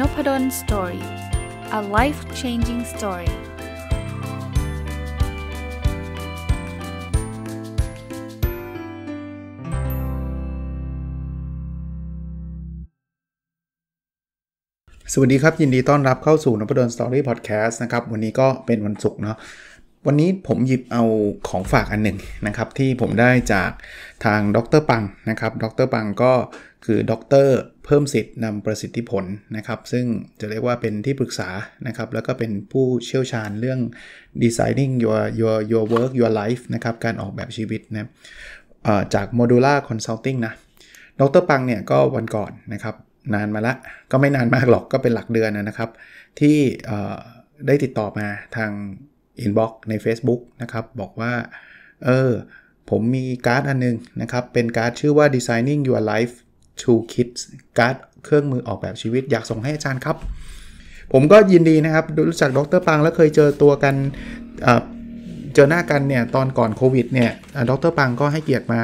n o p ด d o สตอรี่ a life changing story สวัสดีครับ ยินดีต้อนรับเข้าสู่นพดลสตอรี่พอดแคสต์นะครับ วันนี้ก็เป็นวันศุกร์เนาะวันนี้ผมหยิบเอาของฝากอันหนึ่งนะครับ ที่ผมได้จากทางดรปังนะครับดรปังก็คือดร เพิ่มสิทธิ์นำประสิทธิผลนะครับ ซึ่งจะเรียกว่าเป็นที่ปรึกษานะครับ แล้วก็เป็นผู้เชี่ยวชาญเรื่อง designing your your your work your life นะครับการออกแบบชีวิตนะจาก modular consulting นะดรปังเนี่ยก็วันก่อนนะครับ นานมาละก็ไม่นานมากหรอกก็เป็นหลักเดือนนะครับที่ได้ติดต่อมาทางอินบ็อกซ์ใน Facebook นะครับ บอกว่า เออ ผมมีการ์ดอันนึงนะครับ เป็นการ์ดชื่อว่า Designing Your Life to Kids การ์ด เครื่องมือออกแบบชีวิตอยากส่งให้อาจารย์ครับ ผมก็ยินดีนะครับรู้จักดรปัง แล้วเคยเจอตัวกันเจอหน้ากันเนี่ย ตอนก่อนโควิดเนี่ยดรปัง ก็ให้เกียรติมา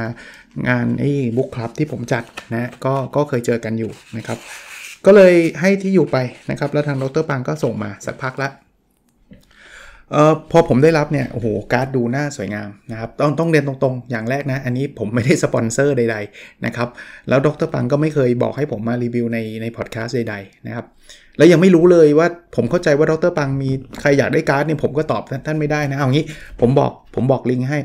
งานไอ้บุ๊คคลับที่ผมจัดนะก็ก็เคยเจอกันอยู่นะครับ ก็เลยให้ที่อยู่ไปนะครับ แล้วทางดรปังก็ส่งมาสักพักละเอ่อพอผมได้รับเนี่ยโอ้โหการ์ดดูหน้าสวยงามนะครับต้องต้องเรียนตรงๆอย่างแรกนะ อันนี้ผมไม่ได้สปอนเซอร์ใดๆนะครับ แล้วดรปังก็ไม่เคยบอกให้ผมมารีวิวในในพอดแคสต์ใดๆนะครับ แล้วยังไม่รู้เลยว่าผมเข้าใจว่าดรปังมีใครอยากได้การ์ดเนี่ยผมก็ตอบท่านไม่ได้นะ เอางี้ผมบอกผมบอกลิงก์ให้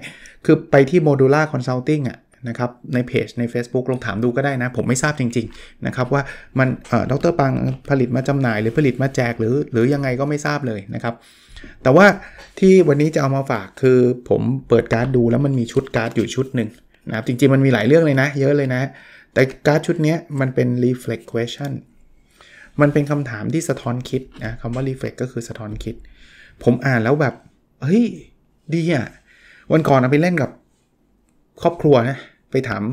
คือไปที่ m o d u l a า Consulting อ่ะนะครับในเพจใน Facebook ลองถามดูก็ได้นะ ผมไม่ทราบจริงๆนะครับว่ามันดรปังผลิตมาจำหน่ายหรือผลิตมาแจกหรือ หรือยังไงก็ไม่ทราบเลยนะครับแต่ว่าที่วันนี้จะเอามาฝากคือผมเปิดการ์ดดูแล้วมันมีชุดการ์ดอยู่ชุดหนึ่งนะครับจริงๆมันมีหลายเรื่องเลยนะ เยอะเลยนะ แต่การ์ดชุดนี้มันเป็น reflect question มันเป็นคำถามที่สะท้อนคิดนะคำว่า reflect ก็คือสะท้อนคิด ผมอ่านแล้วแบบเฮ้ยดีอ่ะวันก่อนเอาไปเล่นกับครอบครัวนะไปถาม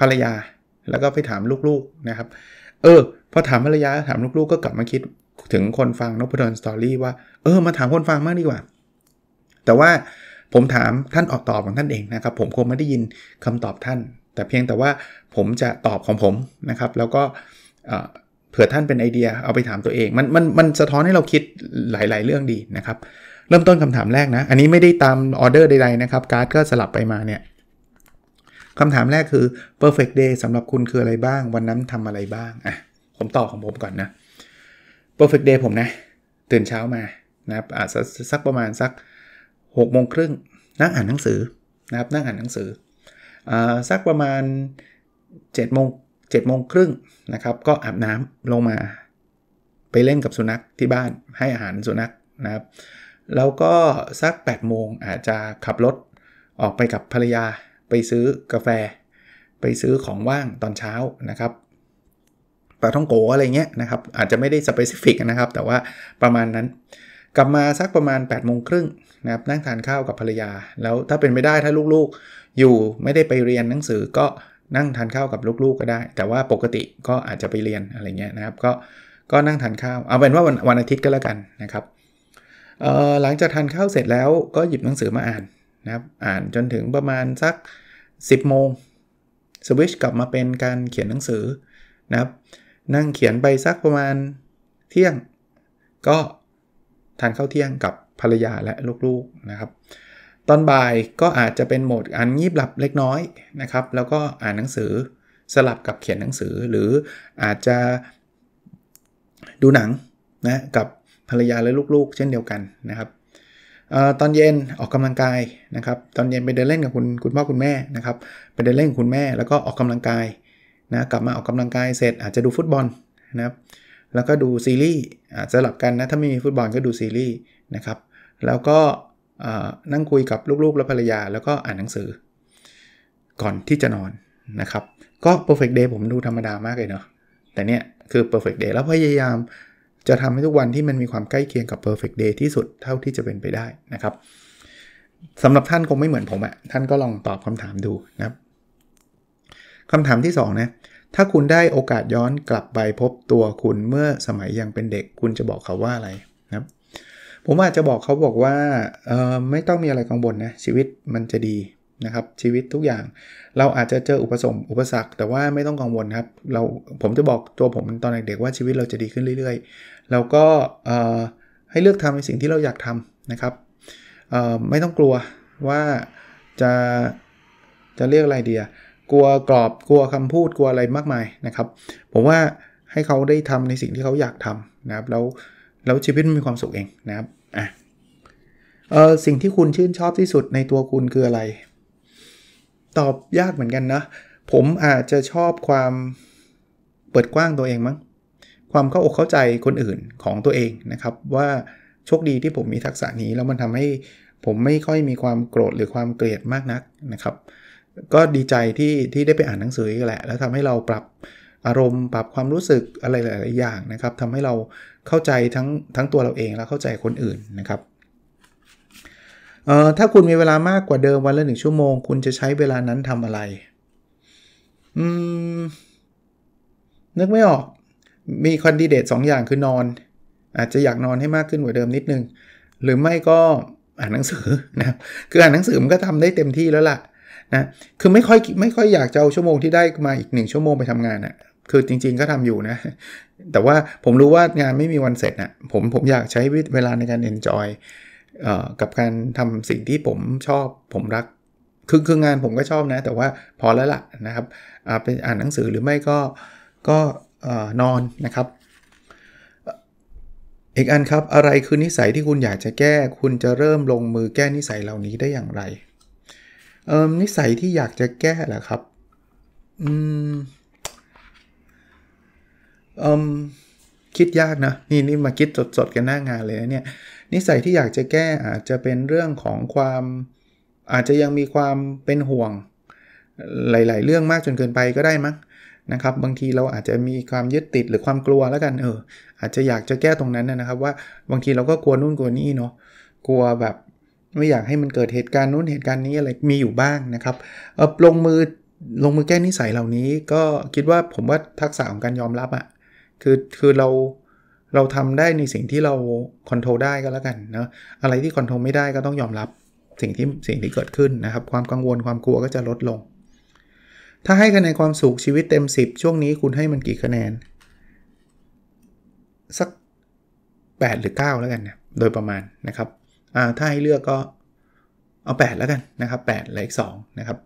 ภรรยา แล้วก็ไปถามลูกๆนะครับเออพอถามภรรยาถามลูก ๆ ก็กลับมาคิดถึงคนฟังนพดลสตอรี่ว่าเออมาถามคนฟังมากดีกว่า แต่ว่าผมถามท่านออกตอบของท่านเองนะครับผมคงไม่ได้ยินคำตอบท่าน แต่เพียงแต่ว่าผมจะตอบของผมนะครับแล้วก็เผื่อท่านเป็นไอเดีย เอาไปถามตัวเองมันมันมันสะท้อนให้เราคิดหลาย ๆ เรื่องดีนะครับเริ่มต้นคำถามแรกนะอันนี้ไม่ได้ตามออเดอร์ใดๆนะครับการ์ดก็สลับไปมาเนี่ยคำถามแรกคือ perfect day สำหรับคุณคืออะไรบ้าง วันนั้นทำอะไรบ้างอ่ะผมตอบของผมก่อนนะ perfect day ผมนะ ตื่นเช้ามานะครับอาจจะสักประมาณสัก6กโมงครึ่งนั่งอ่านหนังสือนะครับ นั่งอ่านหนังสืออ่าสักประมาณ7จ็ดโมงเจ็ดโมงครึ่งนะครับ ก็อาบน้ำลงมา ไปเล่นกับสุนัขที่บ้านให้อาหารสุนัขนะครับ แล้วก็สัก8ปดโมงอาจจะขับรถ ออกไปกับภรรยา ไปซื้อกาแฟ ไปซื้อของว่างตอนเช้านะครับปลาท่องโกอะไรเงี้ยนะครับอาจจะไม่ได้สเปซิฟิกนะครับ แต่ว่าประมาณนั้นกลับมาสักประมาณ8ปดโมงครึ่งนะครับนั่งทานข้าวกับภรรยาแล้วถ้าเป็นไม่ได้ถ้าลูกๆ อยู่ไม่ได้ไปเรียนหนังสือ ก็นั่งทานข้าวกับลูกๆก็ได้ แต่ว่าปกติก็อาจจะไปเรียนอะไรเงี้ยนะครับ ก็ก็นั่งทานข้าวเอาเป็นว่าวันวันอาทิตย์ก็แล้วกันนะครับหลังจากทานข้าวเสร็จแล้วก็หยิบหนังสือมาอ่านนะครับ อ่านจนถึงประมาณสัก 10โมงสวิชกลับมาเป็นการเขียนหนังสือนะครับนั่งเขียนไปสักประมาณเที่ยง ก็ทานข้าวเที่ยงกับภรรยาและลูกๆนะครับตอนบ่ายก็อาจจะเป็นโหมดอ่านงีบหลับเล็กน้อยนะครับแล้วก็อ่านหนังสือสลับกับเขียนหนังสือหรืออาจจะดูหนังนะกับภรรยาและลูกๆเช่นเดียวกันนะครับออตอนเย็นออกกำลังกายนะครับตอนเย็นไปเดินเล่นกับคุณคุณพ่อคุณแม่นะครับไปเดินเล่นกับคุณแม่แล้วก็ออกกำลังกายนะกลับมาออกกำลังกายเสร็จอาจจะดูฟุตบอลนะครับ แล้วก็ดูซีรีส์อาจจะหลับกันนะ ถ้าไม่มีฟุตบอลก็ดูซีรีส์นะครับแล้วก็นั่งคุยกับลูกๆ และภรรยาแล้วก็อ่านหนังสือก่อนที่จะนอนนะครับ ก็ perfect day ผมดูธรรมดามากเลยเนาะแต่เนี่ย คือ perfect day แล้วพยายามจะทำให้ทุกวันที่มันมีความใกล้เคียงกับ perfect day ที่สุดเท่าที่จะเป็นไปได้นะครับสำหรับท่านคงไม่เหมือนผมอะท่านก็ลองตอบคำถามดูนะครับคำถามที่2นะถ้าคุณได้โอกาสย้อนกลับไปพบตัวคุณเมื่อสมัยยังเป็นเด็กคุณจะบอกเขาว่าอะไรนะผมอาจจะบอกเขาบอกว่าไม่ต้องมีอะไรกังวลนะชีวิตมันจะดีนะครับ ชีวิตทุกอย่างเราอาจจะเจออุปสรรคอุปสรรค แต่ว่าไม่ต้องกังวลครับเราผมจะบอกตัวผมตอนเด็กๆว่าชีวิตเราจะดีขึ้นเรื่อย ๆ แล้วก็ให้เลือกทำในสิ่งที่เราอยากทำนะครับไม่ต้องกลัวว่าจะจะเรียกอะไรเดียกลัวกรอบกลัวคำพูดกลัวอะไรมากมายนะครับ ผมว่าให้เขาได้ทำในสิ่งที่เขาอยากทำนะครับ แล้วแล้วชีวิตมีความสุขเองนะครับอ่ะเออสิ่งที่คุณชื่นชอบที่สุดในตัวคุณคืออะไร ตอบยากเหมือนกันนะ ผมอาจจะชอบความเปิดกว้างตัวเองมั้งความเข้าอกเข้าใจคนอื่นของตัวเองนะครับ ว่าโชคดีที่ผมมีทักษะนี้แล้วมันทำให้ผมไม่ค่อยมีความโกรธหรือความเกลียดมากนักนะครับก็ดีใจที่ที่ได้ไปอ่านหนังสืออีกแหละ แล้วทำให้เราปรับอารมณ์ปรับความรู้สึกอะไรหลายๆอย่างนะครับทำให้เราเข้าใจทั้งทั้งตัวเราเองและเข้าใจคนอื่นนะครับเอ่อถ้าคุณมีเวลามากกว่าเดิมวันละหนึ่งชั่วโมง คุณจะใช้เวลานั้นทำอะไรอืมนึกไม่ออกมีคอนดิเดต2อย่างคือนอนอาจจะอยากนอนให้มากขึ้นกว่าเดิมนิดนึง หรือไม่ก็อ่านหนังสือนะครับคืออ่านหนังสือมันก็ทำได้เต็มที่แล้วล่ะนะคือไม่ค่อยไม่ค่อยอยากจะเอาชั่วโมงที่ได้มาอีก1ชั่วโมงไปทำงานนะ่ะ คือจริงๆก็ทำอยู่นะ แต่ว่าผมรู้ว่างานไม่มีวันเสร็จนะผมผมอยากใช้เวลาในการเอ็นจอยกับการทำสิ่งที่ผมชอบผมรัก คือคืองานผมก็ชอบนะ แต่ว่าพอแล้วล่ะนะครับเป็นอ่านหนังสือหรือไม่ก็ก็นอนนะครับ อีกอันครับอะไรคือนิสัยที่คุณอยากจะแก้ คุณจะเริ่มลงมือแก้นิสัยเหล่านี้ได้อย่างไรนิสัยที่อยากจะแก้แหละครับ อืมอืมคิดยากนะ นี่นี่มาคิดสดๆกันหน้างานเลยนะเนี่ย นิสัยที่อยากจะแก้อาจจะเป็นเรื่องของความอาจจะยังมีความเป็นห่วง หลาย ๆ เรื่องมากจนเกินไปก็ได้มั้ง นะครับ บางทีเราอาจจะมีความยึดติดหรือความกลัวแล้วกันเออ อาจจะอยากจะแก้ตรงนั้นนะครับว่า บางทีเราก็กลัวนู่นกลัวนี่เนาะ กลัวแบบไม่อยากให้มันเกิดเหตุการณ์นู้นเหตุการณ์นี้อะไรมีอยู่บ้างนะครับลงมือลงมือแก้นิสัยเหล่านี้ ก็คิดว่าผมว่าทักษะของการยอมรับอะ่ะคือคือเราเราทำได้ในสิ่งที่เราคอนโทรลได้ก็แล้วกันเนาะอะไรที่คอนโทรลไม่ได้ก็ต้องยอมรับสิ่งที่สิ่งที่เกิดขึ้นนะครับ ความกังวลความกลัวก็จะลดลง ถ้าให้คะแนนความสุขชีวิตเต็ม 10 ช่วงนี้คุณให้มันกี่คะแนน สัก 8 หรือ 9 แล้วกันนะโดยประมาณนะครับ่าถ้าให้เลือกก็เอา 8แล้วกันนะครับ8เหลืออีก2นะครับ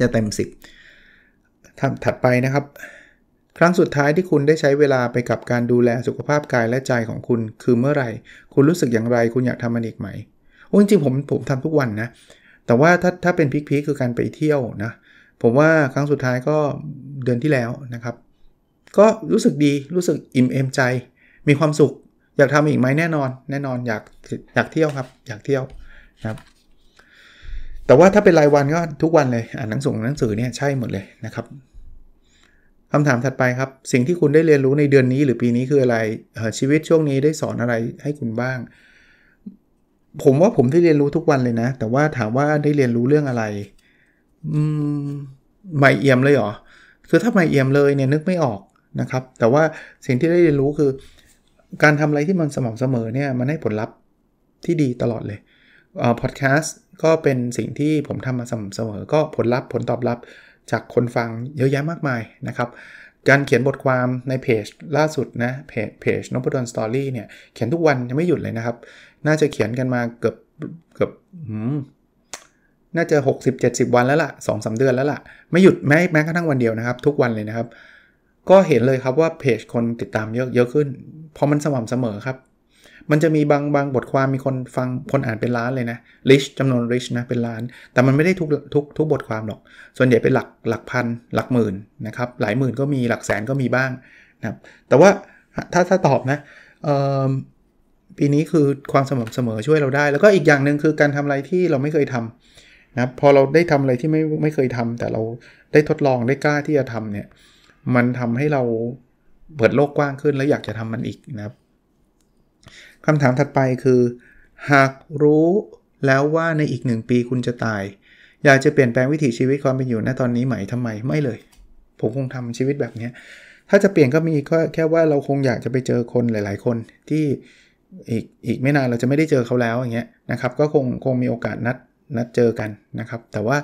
จะเต็ม10ทำถัดไปนะครับ ครั้งสุดท้ายที่คุณได้ใช้เวลาไปกับการดูแลสุขภาพกายและใจของคุณคือเมื่อไหร่ คุณรู้สึกอย่างไรคุณอยากทำมันอีกไหม้จริงๆผมผมทำทุกวันนะแต่ว่าถ้าถ้าเป็นพีคๆคือการไปเที่ยว นะ ผมว่าครั้งสุดท้ายก็เดือนที่แล้วนะครับ ก็รู้สึกดีรู้สึกอิ่มเอมใจมีความสุขอยากทำอีกไหมแน่นอน แน่นอนอยากอยากเที่ยวครับ อยากเที่ยวนะครับ แต่ว่าถ้าเป็นรายวันก็ทุกวันเลยอ่านหนังสือหนังสือเนี่ยใช่หมดเลยนะครับคำถามถัดไปครับ สิ่งที่คุณได้เรียนรู้ในเดือนนี้หรือปีนี้คืออะไรชีวิตช่วงนี้ได้สอนอะไรให้คุณบ้าง ผมว่าผมได้เรียนรู้ทุกวันเลยนะ แต่ว่าถามว่าได้เรียนรู้เรื่องอะไรอืมไม่เอี่ยมเลยเหรอคือถ้าไม่เอี่ยมเลยเนี่ยนึกไม่ออกนะครับ แต่ว่าสิ่งที่ได้เรียนรู้คือการทำอะไรที่มันสม่ำเสมอเนี่ย มันให้ผลลัพธ์ที่ดีตลอดเลยพอดแคสต์ก็เป็นสิ่งที่ผมทำมาสม่ำเสมอ ก็ผลลัพธ์ผลตอบรับ จากคนฟังเยอะแยะมากมายนะครับ การเขียนบทความในเพจล่าสุดนะเพจเพจนพดลสตอรี่เนี่ยเขียนทุกวันยังไม่หยุดเลยนะครับ น่าจะเขียนกันมาเกือบเกือบน่าจะ 60-70 วันแล้วละ่ะ 2-3 เดือนแล้วละ่ะ ไม่หยุดแม้แม้กระทั่งวันเดียวนะครับ ทุกวันเลยนะครับก็เห็นเลยครับว่าเพจคนติดตามเยอะเยอะขึ้นพอมันสม่ำเสมอครับ มันจะมีบางบางบทความมีคนฟังคนอ่านเป็นล้านเลยนะลิชจำนวนลิชนะเป็นล้าน แต่มันไม่ได้ทุกทุกทุกบทความหรอก ส่วนใหญ่เป็นหลักหลักพันหลักหมื่นนะครับ หลายหมื่นก็มีหลักแสนก็มีบ้างนะครับแต่ว่าถ้าถ้าตอบนะปีนี้คือความสม่ำเสมอช่วยเราได้ แล้วก็อีกอย่างหนึ่งคือการทำอะไรที่เราไม่เคยทำนะพอเราได้ทำอะไรที่ไม่ไม่เคยทำ แต่เราได้ทดลองได้กล้าที่จะทำเนี่ยมันทำให้เราเปิดโลกกว้างขึ้นและอยากจะทำมันอีกนะครับคำถามถัดไปคือ หากรู้แล้วว่าในอีกหนึ่งปีคุณจะตายอยากจะเปลี่ยนแปลงวิถีชีวิตความเป็นอยู่ณตอนนี้ไหมทำไมไม่เลยผมคงทำชีวิตแบบนี้ถ้าจะเปลี่ยนก็มีก็แค่ว่าเราคงอยากจะไปเจอคนหลาย ๆ คนที่อีกอีกไม่นานเราจะไม่ได้เจอเขาแล้วอย่างเงี้ยนะครับ ก็คงคงมีโอกาสนัดนัดเจอกันนะครับ แต่ว่า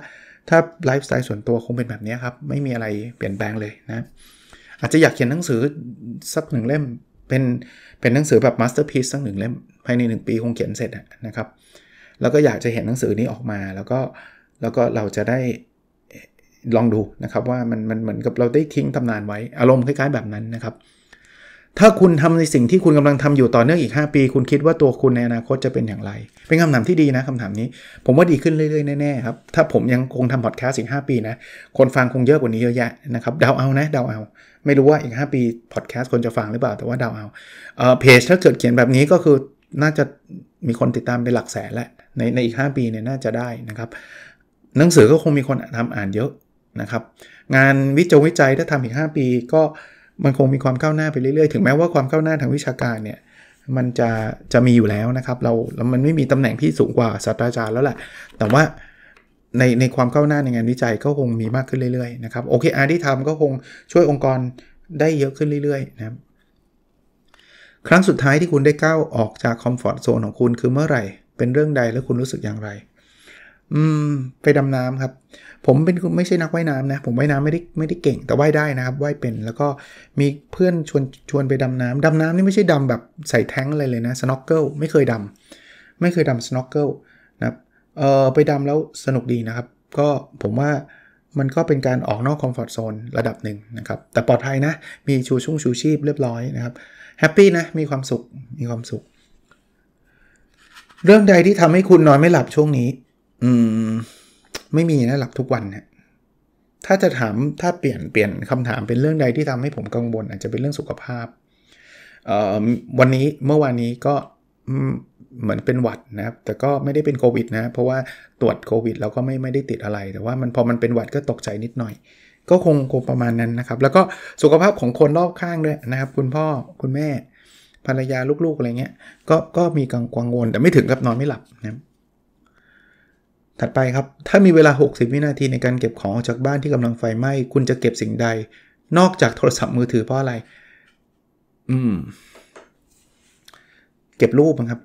ถ้าไลฟ์สไตล์ส่วนตัวคงเป็นแบบนี้ครับไม่มีอะไรเปลี่ยนแปลงเลยนะ อาจจะอยากเขียนหนังสือสักหนึ่งเล่มเป็นเป็นหนังสือแบบมาสเตอร์พีซสักหนึ่งเล่ม ภายใน 1 ปีคงเขียนเสร็จนะครับ แล้วก็อยากจะเห็นหนังสือนี้ออกมา แล้วก็แล้วก็เราจะได้ลองดูนะครับ ว่ามันมันเหมือนกับเราได้ทิ้งตำนานไว้อารมณ์คล้ายๆแบบนั้นนะครับถ้าคุณทำในสิ่งที่คุณกำลังทำอยู่ต่อเนื่องอีก 5 ปี คุณคิดว่าตัวคุณในอนาคตจะเป็นอย่างไร เป็นคำถามที่ดีนะคำถามนี้ ผมว่าดีขึ้นเรื่อยๆ แน่ๆครับถ้าผมยังคงทำพอดแคสต์อีก 5 ปี นะ คนฟังคงเยอะกว่านี้เยอะแยะนะครับเดาเอา นะ เดาเอา ไม่รู้ว่าอีก 5 ปีพอดแคสต์คนจะฟังหรือเปล่าแต่ว่าเดาเอาเออเพจถ้าเกิดเขียนแบบนี้ก็คือน่าจะมีคนติดตามเป็นหลักแสนแหละในในอีก 5 ปีเนี่ยน่าจะได้นะครับ หนังสือก็คงมีคนทำอ่านเยอะนะครับ งานวิจยวิจัยถ้าทำอีก 5 ปีก็มันคงมีความก้าวหน้าไปเรื่อยๆ ถึงแม้ว่าความก้าวหน้าทางวิชาการเนี่ยมันจะจะมีอยู่แล้วนะครับเราแล้วมันไม่มีตำแหน่งที่สูงกว่าศาสตราจารย์แล้วแหละแต่ว่าในในความก้าวหน้าในงานวิจัยก็คงมีมากขึ้นเรื่อยๆนะครับโอเคอาร์ที่ทำก็คงช่วยองค์กรได้เยอะขึ้นเรื่อยๆนะครับครั้งสุดท้ายที่คุณได้ก้าวออกจากคอมฟอร์ทโซนของคุณคือเมื่อไหร่เป็นเรื่องใดและคุณรู้สึกอย่างไรอืมไปดำน้ำครับ ผมเป็นไม่ใช่นักว่ายน้ำนะ ผมว่ายน้ำไม่ได้ไม่ได้เก่งแต่ว่ายได้นะครับว่ายเป็นแล้วก็มีเพื่อนชวนชวนไปดำน้ำดำน้ำนี่ไม่ใช่ดำแบบใส่แท้งอะไรเลยนะสโนว์เกิลไม่เคยดำไม่เคยดำสโนว์เกิลนะเออไปดำแล้วสนุกดีนะครับ ก็ผมว่ามันก็เป็นการออกนอกคอมฟอร์ทโซนระดับหนึ่งนะครับแต่ปลอดภัยนะ มีชูชุ่งชูชีพเรียบร้อยนะครับแฮปปี้นะมีความสุขมีความสุข เรื่องใดที่ทำให้คุณนอนไม่หลับช่วงนี้อืมไม่มีนะหลับทุกวันเนี่ยถ้าจะถามถ้าเปลี่ยนเปลี่ยนคำถามเป็นเรื่องใดที่ทำให้ผมกังวลอาจจะเป็นเรื่องสุขภาพ วันนี้เมื่อวานนี้ก็เหมือนเป็นหวัดนะครับแต่ก็ไม่ได้เป็นโควิดนะเพราะว่าตรวจโควิดแล้วก็ไม่ไม่ได้ติดอะไร แต่ว่ามันพอมันเป็นหวัดก็ตกใจนิดหน่อย ก็คงคงประมาณนั้นนะครับ แล้วก็สุขภาพของคนรอบข้างด้วยนะครับ คุณพ่อ คุณแม่ภรรยาลูกๆอะไรเงี้ย ก็ก็มีกังวลแต่ไม่ถึงกับนอนไม่หลับนะครับถัดไปครับ ถ้ามีเวลา 60 วินาทีในการเก็บของออกจากบ้านที่กำลังไฟไหม้ คุณจะเก็บสิ่งใดนอกจากโทรศัพท์มือถือเพราะอะไรอืมเก็บรูปครับ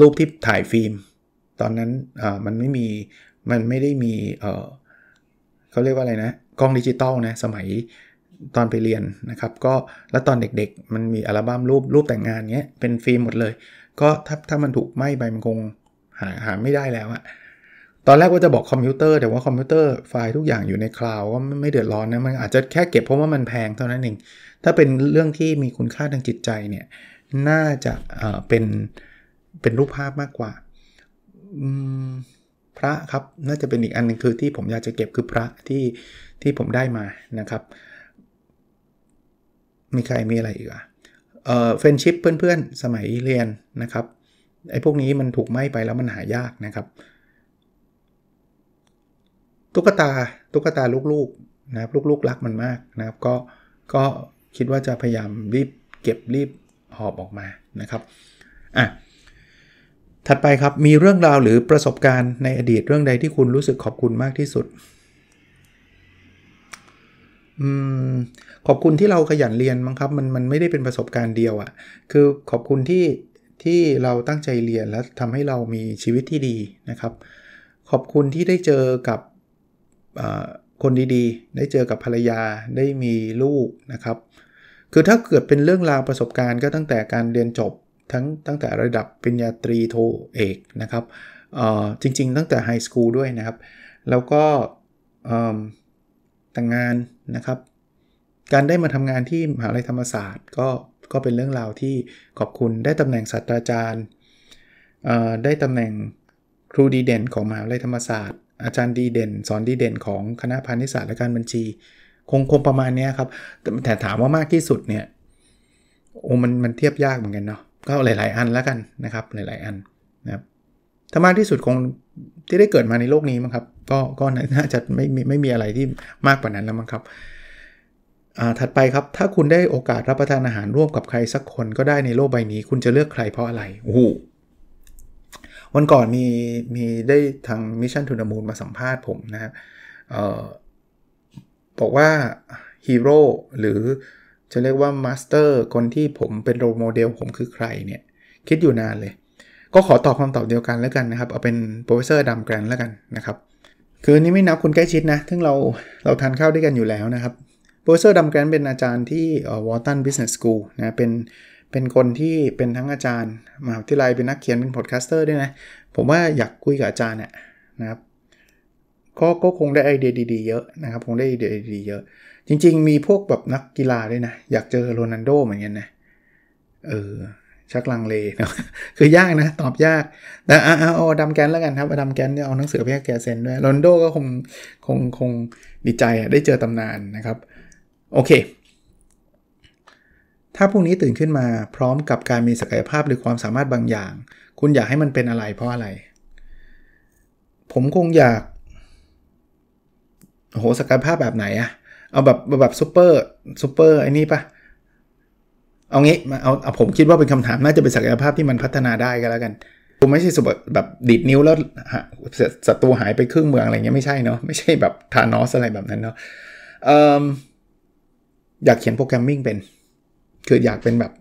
รูปที่ถ่ายฟิล์มตอนนั้นอ่ามันไม่มีมันไม่ได้มีเออเขาเรียกว่าอะไรนะกล้องดิจิตอลนะสมัยตอนไปเรียนนะครับ ก็แล้วตอนเด็กๆมันมีอัลบั้มรูปรูปแต่งงานเงี้ยเป็นฟิล์มหมดเลย ก็ถ้าถ้ามันถูกไหม้ไปมันคงหาหาไม่ได้แล้วอะตอนแรกว่าจะบอกคอมพิวเตอร์แต่ว่าคอมพิวเตอร์ไฟล์ทุกอย่างอยู่ในคลาวก็ไม่เดือดร้อนนะมันอาจจะแค่เก็บเพราะว่ามันแพง เท่านั้นเองถ้าเป็นเรื่องที่มีคุณค่าทางจิตใจเนี่ย น่าจะเอ่อเป็นเป็นรูปภาพมากกว่าพระครับ น่าจะเป็นอีกอันนึงคือที่ผมอยากจะเก็บคือพระที่ที่ผมได้มานะครับ มีใครมีอะไรอีกอ่ะเอ่เฟนชิพเพื่อนๆ สมัยเรียนนะครับไอ้พวกนี้มันถูกไหม้ไปแล้วมันหายากนะครับตุ๊กตา ตุ๊กตาลูกๆนะครับลูกๆรักมันมากนะครับ ก็ก็คิดว่าจะพยายามรีบเก็บรีบหอบออกมานะครับอ่ะถัดไปครับมีเรื่องราวหรือประสบการณ์ในอดีตเรื่องใดที่คุณรู้สึกขอบคุณมากที่สุดอืมขอบคุณที่เราขยันเรียนมั้งครับมันมันไม่ได้เป็นประสบการณ์เดียวอะ่ะคือขอบคุณที่ที่เราตั้งใจเรียนและทำให้เรามีชีวิตที่ดีนะครับ ขอบคุณที่ได้เจอกับคนดีๆ ได้เจอกับภรรยาได้มีลูกนะครับคือถ้าเกิดเป็นเรื่องราวประสบการณ์ ก็ตั้งแต่การเรียนจบทั้งตั้งแต่ระดับปริญญาตรีโทเอกนะครับจริงๆตั้งแต่ไฮสคูลด้วยนะครับ แล้วก็แต่งงานนะครับการได้มาทำงานที่มหาลัยธรรมศาสตร์ก็ก็เป็นเรื่องราวที่ขอบคุณได้ตำแหน่งศาสตราจารย์ได้ตำแหน่งครูดีเด่นของมหาลัยธรรมศาสตร์อาจารย์ดีเด่น สอนดีเด่นของคณะพาณิชยศาสตร์และการบัญชี คงคงประมาณนี้ครับ แต่ถามว่ามากที่สุดเนี่ยโอ้มันมันเทียบยากเหมือนกันเนาะก็หลาย ๆ อันแล้วกันนะครับ หลายๆ อันนะครับถ้ามากที่สุดคงที่ได้เกิดมาในโลกนี้มั้งครับก็ก็น่าจะไม่ไม่ไม่มีอะไรที่มากกว่านั้นแล้วมั้งครับถัดไปครับถ้าคุณได้โอกาสรับประทานอาหารร่วมกับใครสักคนก็ได้ในโลกใบนี้ คุณจะเลือกใครเพราะอะไรโอ้วันก่อนมี มี ได้ทางมิชชั่นทูนามูลมาสัมภาษณ์ผมนะบอกว่าฮีโร่หรือจะเรียกว่ามาสเตอร์คนที่ผมเป็นโรโมเดลผมคือใครเนี่ย คิดอยู่นานเลย ก็ขอตอบคำตอบเดียวกันแล้วกันนะครับ เอาเป็นโปรเฟสเซอร์ดัมแกรนแล้วกันนะครับ คือนี่ไม่นับคุณใกล้ชิดนะทึ่งเราเราทานข้าวด้วยกันอยู่แล้วนะครับโปรเฟสเซอร์ดัมแกรนเป็นอาจารย์ที่วอลตันบิสเนสสกูลนะเป็นเป็นคนที่เป็นทั้งอาจารย์มหาวิทยาลัยเป็นนักเขียนเป็นพอดแคสเตอร์ด้วยนะ ผมว่าอยากคุยกับอาจารย์เนี่ยนะครับ ก็ก็คงได้ไอเดียดีๆ เยอะนะครับคงได้ไอเดียดีๆเยอะ จริง ๆ มีพวกแบบนักกีฬาด้วยนะอยากเจอโรนันโดเหมือนกันนะเออชักลังเลนะคือยากนะตอบยากแต่เอาเอาดัมแกนแล้วกันครับดัมแกนเนี่ยเอาหนังสือไปให้แกเซ็นด้วยโรนโดก็คงคงคงดีใจได้เจอตำนานนะครับโอเคถ้าพวกนี้ตื่นขึ้นมาพร้อมกับการมีศักยภาพหรือความสามารถบางอย่าง คุณอยากให้มันเป็นอะไรเพราะอะไร ผมคงอยากโหศักยภาพแบบไหนอะเอาแบบแบบซูเปอร์ซูเปอร์ไอ้นี่ปะเอางี้มาเอาเอาผมคิดว่าเป็นคำถามน่าจะเป็นศักยภาพที่มันพัฒนาได้ก็แล้วกัน ผมไม่ใช่สุบแบบดีดนิ้วแล้วศัตรูหายไปครึ่งเมืองอะไรเงี้ยไม่ใช่เนาะไม่ใช่แบบทานอสอะไรแบบนั้นเนาะอยากเขียนโปรแกรมมิ่งเป็นคืออยากเป็นแบบ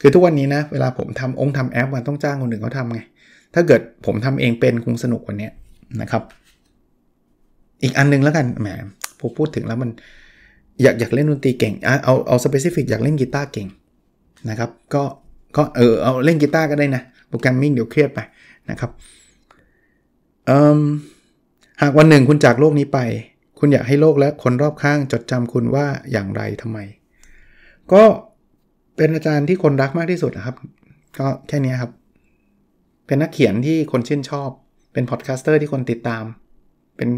คือทุกวันนี้นะ เวลาผมทำองค์ทำ แอปมันต้องจ้างคนหนึ่งเขาทำไงถ้าเกิดผมทำ เองเป็นคงสนุกกว่านี้นะครับ อีกอันนึงแล้วกันแหมผมพูดถึงแล้วมันอยาก อยากเล่นดนตรีเก่งเอาเอาเอาสเปซิฟิกอยากเล่นกีตาร์เก่งนะครับ ก็ก็เออเอาเล่นกีตาร์ก็ได้นะโปรแกรมมิ่งเดี๋ยวเครียดไปนะครับหากวันหนึ่งคุณจากโลกนี้ไป คุณอยากให้โลกและคนรอบข้างจดจำคุณว่าอย่างไรทำไม ก็เป็นอาจารย์ที่คนรักมากที่สุดนะครับ ก็แค่นี้ครับเป็นนักเขียนที่คนชื่นชอบเป็นพอดแคสเตอร์ที่คนติดตามเป็น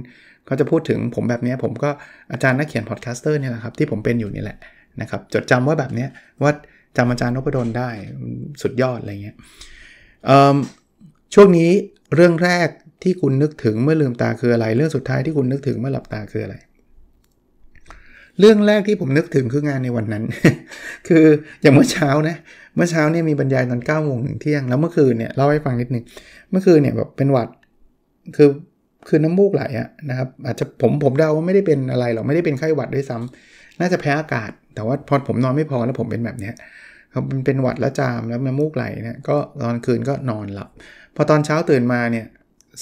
เขาจะพูดถึงผมแบบนี้ผมก็อาจารย์นักเขียนพอดแคสเตอร์เนี่ยแหละครับที่ผมเป็นอยู่นี่แหละนะครับจดจำว่าแบบนี้ว่าจำอาจารย์นพดลได้สุดยอดอะไรเงี้ยช่วงนี้เรื่องแรกที่คุณนึกถึงเมื่อลืมตาคืออะไร เรื่องสุดท้ายที่คุณนึกถึงเมื่อหลับตาคืออะไรเรื่องแรกที่ผมนึกถึงคืองานในวันนั้น คืออย่างเมื่อเช้านะเมื่อเช้าเนี่ยมีบรรยายตอน9ก้าโมงถึงเที่ยงแล้วเมื่อคืนเนี่ยเล่าให้ฟังนิดนึงเมื่อคืนเนี่ยแบบเป็นหวัดคือคือน้ำมูกไหลอะนะครับอาจจะผมผมเดาว่าไม่ได้เป็นอะไรหรอกไม่ได้เป็นไข้หวัดด้วยซ้ำ น่าจะแพ้อากาศ แต่ว่าพอผมนอนไม่พอแล้วผมเป็นแบบเนี้ยนเป็นหวัดแล้วจามแล้วน้ำมูกไหลเนี่ยก็ตอนคืนก็นอนหลับพอตอนเช้าตื่นมาเนี่ย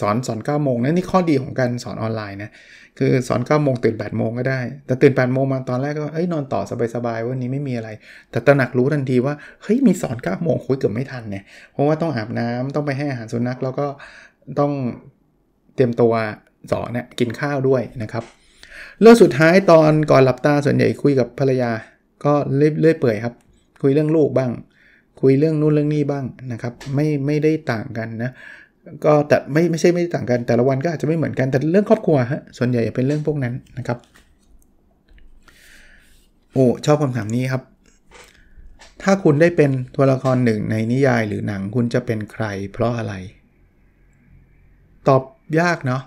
สอนสอน9ก้าโมงนะนี่ข้อดีของการสอนออนไลน์นะ คือสอน9ก้าโมงตื่น8ปดโมงก็ได้ แต่ตื่น8ปดโมงมาตอนแรกก็เอ้ยนอนต่อสบายๆวันนี้ไม่มีอะไร แต่ตระหนักรู้ทันทีว่าเฮ้ยมีสอน9ก้าโมงคุยเกือบไม่ทันเนี่ยเพราะว่าต้องอาบน้ำต้องไปให้อาหารสุนัข แล้วก็ต้องเตรียมตัวสอนเนี่ยกินข้าวด้วยนะครับเรื่องสุดท้ายตอนก่อนหลับตาส่วนใหญ่คุยกับภรรยา ก็เรื่อยเปื่อยครับ คุยเรื่องลูกบ้าง คุยเรื่องนู่นเรื่องนี้บ้างนะครับ ไม่ไม่ได้ต่างกันนะก็แต่ไม่ไม่ใช่ไม่ต่างกัน แต่ละวันก็อาจจะไม่เหมือนกันแต่เรื่องครอบครัวฮะส่วนใหญ่เป็นเรื่องพวกนั้นนะครับ โอ้ชอบคำถามนี้ครับ ถ้าคุณได้เป็นตัวละครหนึ่งในนิยายหรือหนังคุณจะเป็นใคร เพราะอะไร ตอบยากเนาะ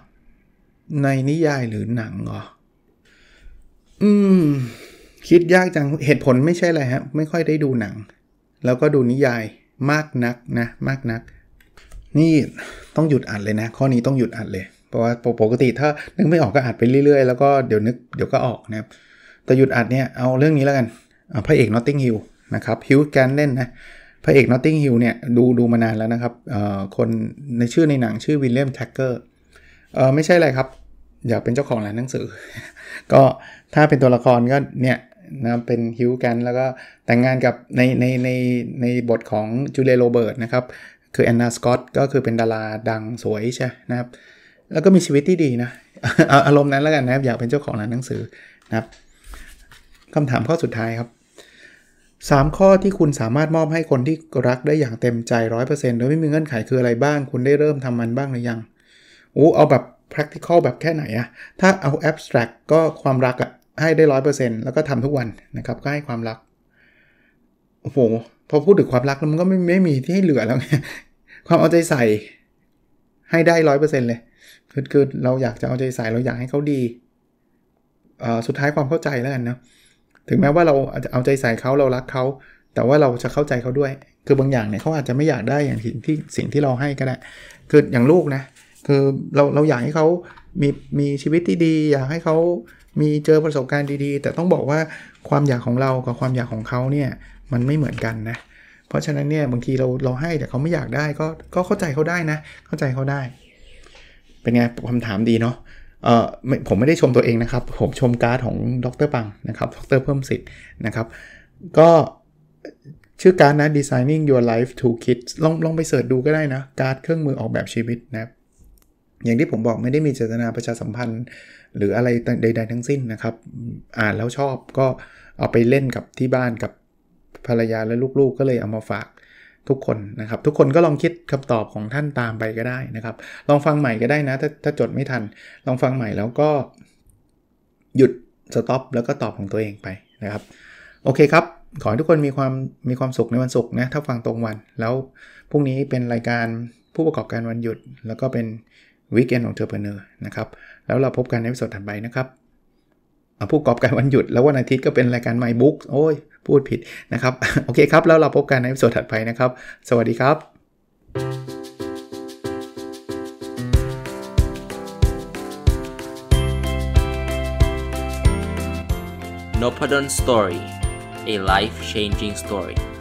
ในนิยายหรือหนังเหรออืมคิดยากจัง เหตุผลไม่ใช่อะไรฮะไม่ค่อยได้ดูหนัง แล้วก็ดูนิยายมากนักนะ มากนักนี่ต้องหยุดอัดเลยนะ ข้อนี้ต้องหยุดอัดเลยเพราะว่าปกติถ้านึกไม่ออกก็อัดไปเรื่อยๆ แล้วก็เดี๋ยวนึกเดี๋ยวก็ออกนะครับแต่หยุดอัดเนี่ยเอาเรื่องนี้แล้วกันพระเอกนอตติงฮิลนะครับฮิวแกนเล่นนะพระเอกนอตติงฮิลเนี่ยดูดูมานานแล้วนะครับ คนในชื่อในหนังชื่อวิลเลียมแท็กเกอร์ไม่ใช่อะไรครับ อยากเป็นเจ้าของหลายหนังสือ ก็ถ้าเป็นตัวละครก็เนี่ยนะเป็นฮิวแกนแล้วก็แต่งงานกับในในในในบทของจูเลโรเบิร์ตนะครับคือแอนนา สกอตก็คือเป็นดาราดังสวยใช่นะครับ แล้วก็มีชีวิตที่ดีนะ อารมณ์นั้นแล้วกันนะครับ อยากเป็นเจ้าของร้านหนังสือนะครับ คำถามข้อสุดท้ายครับ 3 ข้อที่คุณสามารถมอบให้คนที่รักได้อย่างเต็มใจ 100%โดยไม่มีเงื่อนไขคืออะไรบ้าง คุณได้เริ่มทำมันบ้างหรือยังออ้เอาแบบ practical แบบแค่ไหนอะถ้าเอา abstract ก็ความรักอะให้ได้ 100%แล้วก็ทำทุกวันนะครับก็ให้ความรักโอ้โหพอพูดถึงความรักแล้วมันก็ไม่ไม่มีที่ให้เหลือแล้วไงความเอาใจใส่ให้ได้ร้อยเปอร์เซ็นต์เลยคือคือเราอยากจะเอาใจใส่เราอยากให้เขาดีอ่สุดท้ายความเข้าใจแล้วกันนะถึงแม้ว่าเราจะเอาใจใส่เขาเรารักเขาแต่ว่าเราจะเข้าใจเขาด้วย คือบางอย่าง เนี่ยเขาอาจจะไม่อยากได้อย่างที่สิ่งที่เราให้ก็ได้คืออย่างลูกนะ คือเราเราอยากให้เขามีมีชีวิตที่ดี อยากให้เขามีเจอประสบการณ์ดีๆ แต่ต้องบอกว่าความอยากของเรากับความอยากของเขาเนี่ยมันไม่เหมือนกันนะ เพราะฉะนั้นเนี่ย บางทีเราเราให้แต่เขาไม่อยากได้ก็ก็เข้าใจเขาได้นะ เข้าใจเขาได้ เป็นไงคำถามดีเนาะเออผมไม่ได้ชมตัวเองนะครับ ผมชมการ์ดของดรปังนะครับดรเพิ่มสิทธิ์นะครับ ก็ชื่อการ์ดนะ designing your life to kids ลองลองไปเสิร์ชดูก็ได้นะ การ์ดเครื่องมือออกแบบชีวิตนะครับอย่างที่ผมบอกไม่ได้มีเจตนาประชาสัมพันธ์ หรืออะไรใด ๆ ทั้งสิ้นนะครับอ่านแล้วชอบก็เอาไปเล่นกับที่บ้านกับภรรยาและลูก ๆ ก็เลยเอามาฝากทุกคนนะครับ ทุกคนก็ลองคิดคำตอบของท่านตามไปก็ได้นะครับ ลองฟังใหม่ก็ได้นะถ้าถ้าจดไม่ทัน ลองฟังใหม่แล้วก็หยุดสต็อปแล้วก็ตอบของตัวเองไปนะครับ โอเคครับขอให้ทุกคนมีความมีความสุขในวันศุกร์นะถ้าฟังตรงวันแล้วพรุ่งนี้เป็นรายการผู้ประกอบการวันหยุดแล้วก็เป็นว e e เอนของเธอเพเนอร์นะครับแล้วเราพบกันในวิดีโอถัดไปนะครับผู้กอบการวันหยุดแล้ววันอาทิตย์ก็เป็นรายการ My Book โอ้ยพูดผิดนะครับโอเคครับแล้วเราพบกันในส่วนถัดไปนะครับ สวัสดีครับ n o p a d o n Story a life changing story